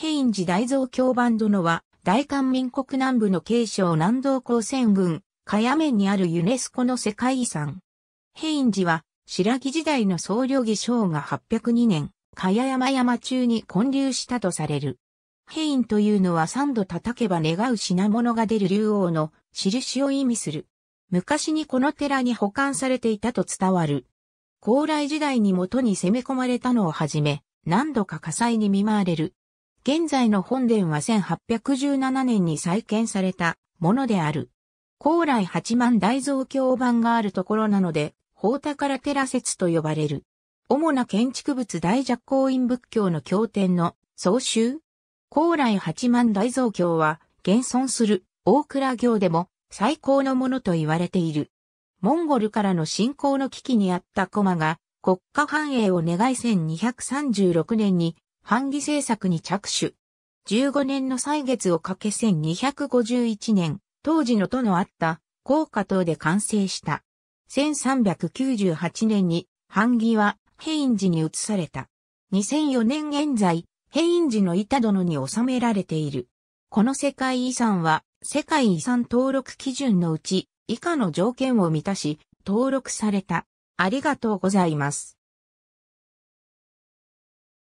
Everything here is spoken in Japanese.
ヘインジ大蔵教バンドのは、大韓民国南部の慶省南道高専郡、カヤ面にあるユネスコの世界遺産。ヘイン寺は、白木時代の僧侶義将が802年、カヤ山山中に建立したとされる。ヘインというのは三度叩けば願う品物が出る竜王の印を意味する。昔にこの寺に保管されていたと伝わる。高麗時代に元に攻め込まれたのをはじめ、何度か火災に見舞われる。現在の本殿は1817年に再建されたものである。高麗八幡大蔵経版があるところなので、宝宝寺説と呼ばれる。主な建築物大若光院仏教の経典の総集。高麗八幡大蔵経は、現存する大倉行でも最高のものと言われている。モンゴルからの侵攻の危機にあったコマが国家繁栄を願い1236年に版木制作に着手。15年の歳月をかけ1251年、当時の都のあった高架等で完成した。1398年に版木は平ン寺に移された。2004年現在、平ン寺の板殿に収められている。この世界遺産は世界遺産登録基準のうち以下の条件を満たし登録された。ありがとうございます。